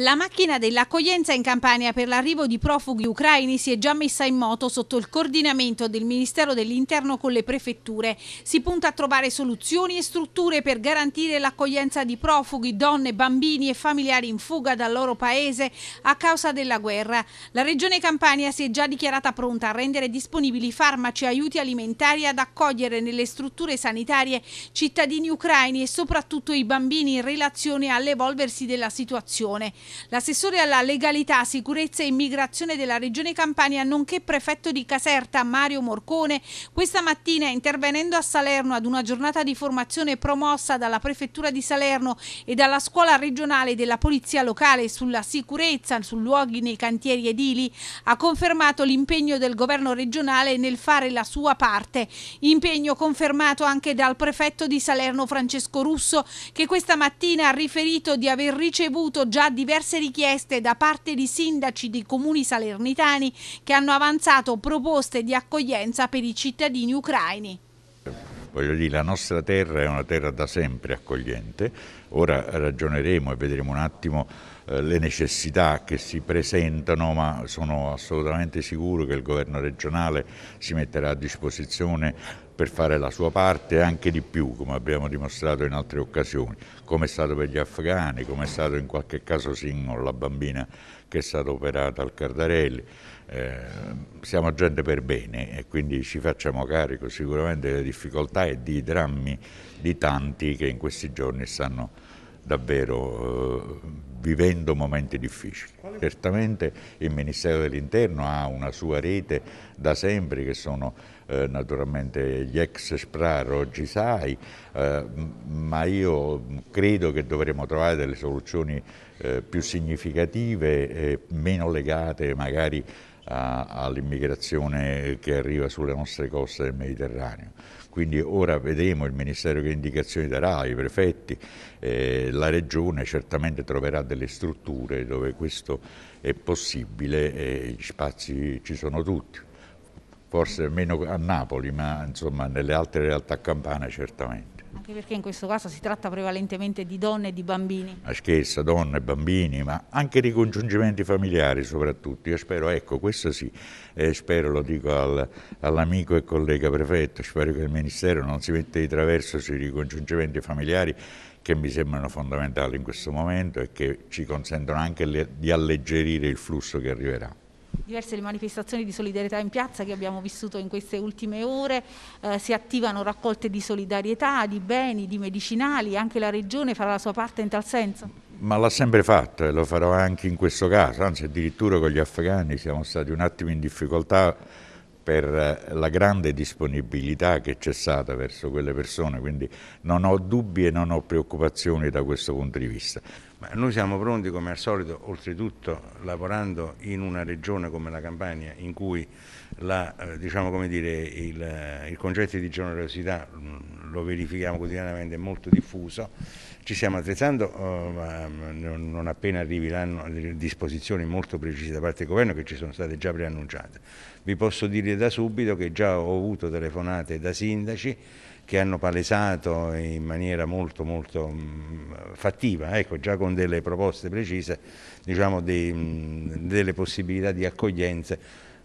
La macchina dell'accoglienza in Campania per l'arrivo di profughi ucraini si è già messa in moto sotto il coordinamento del Ministero dell'Interno con le prefetture. Si punta a trovare soluzioni e strutture per garantire l'accoglienza di profughi, donne, bambini e familiari in fuga dal loro paese a causa della guerra. La Regione Campania si è già dichiarata pronta a rendere disponibili farmaci e aiuti alimentari ad accogliere nelle strutture sanitarie cittadini ucraini e soprattutto i bambini in relazione all'evolversi della situazione. L'assessore alla legalità, sicurezza e immigrazione della Regione Campania, nonché prefetto di Caserta Mario Morcone, questa mattina intervenendo a Salerno ad una giornata di formazione promossa dalla Prefettura di Salerno e dalla Scuola regionale della Polizia locale sulla sicurezza su luoghi nei cantieri edili, ha confermato l'impegno del governo regionale nel fare la sua parte. Impegno confermato anche dal prefetto di Salerno Francesco Russo che questa mattina ha riferito di aver ricevuto già diversi diverse richieste da parte di sindaci di comuni salernitani che hanno avanzato proposte di accoglienza per i cittadini ucraini. Voglio dire, la nostra terra è una terra da sempre accogliente, ora ragioneremo e vedremo un attimo eh, le necessità che si presentano, ma sono assolutamente sicuro che il governo regionale si metterà a disposizione per fare la sua parte e anche di più, come abbiamo dimostrato in altre occasioni, come è stato per gli afghani, come è stato in qualche caso Singol, la bambina che è stata operata al Cardarelli. Eh, siamo gente per bene e quindi ci facciamo carico sicuramente delle difficoltà e dei drammi di tanti che in questi giorni stanno davvero eh, vivendo momenti difficili. Certamente il Ministero dell'Interno ha una sua rete da sempre che sono eh, naturalmente gli ex SPRAR, oggi SAI, eh, ma io credo che dovremo trovare delle soluzioni eh, più significative, e meno legate magari all'immigrazione che arriva sulle nostre coste del Mediterraneo. Quindi ora vedremo il Ministero che indicazioni darà, i prefetti, eh, la Regione certamente troverà delle strutture dove questo è possibile e gli spazi ci sono tutti forse meno a Napoli, ma insomma nelle altre realtà campane certamente. Anche perché in questo caso si tratta prevalentemente di donne e di bambini. Ma scherza, donne, bambini, ma anche ricongiungimenti familiari soprattutto. Io spero, ecco, questo sì, eh, spero, lo dico al, all'amico e collega prefetto, spero che il Ministero non si metta di traverso sui ricongiungimenti familiari che mi sembrano fondamentali in questo momento e che ci consentono anche le, di alleggerire il flusso che arriverà diverse le manifestazioni di solidarietà in piazza che abbiamo vissuto in queste ultime ore, eh, si attivano raccolte di solidarietà, di beni, di medicinali, anche la Regione farà la sua parte in tal senso? Ma l'ha sempre fatto e lo farò anche in questo caso, anzi addirittura con gli afghani siamo stati un attimo in difficoltà per eh, la grande disponibilità che c'è stata verso quelle persone, quindi non ho dubbi e non ho preoccupazioni da questo punto di vista. Ma noi siamo pronti come al solito, oltretutto lavorando in una regione come la Campania in cui la, eh, diciamo dire, il, eh, il, concetto di generosità mm, lo verifichiamo quotidianamente è molto diffuso, ci stiamo attrezzando eh, non appena arriveranno delle disposizioni molto precise da parte del governo che ci sono state già preannunciate. Vi posso dire da subito che già ho avuto telefonate da sindaci che hanno palesato in maniera molto, molto mm, fattiva, ecco, già con delle proposte precise, diciamo, dei, mm, delle possibilità di accoglienze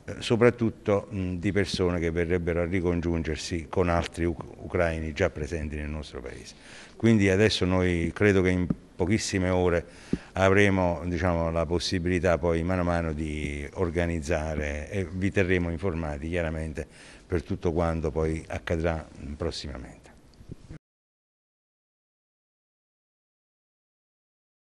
eh, soprattutto di persone che verrebbero a ricongiungersi con altri ucraini già presenti nel nostro paese. Quindi adesso noi credo che in pochissime ore avremo diciamo, la possibilità poi mano a mano di organizzare e vi terremo informati chiaramente per tutto quanto poi accadrà prossimamente.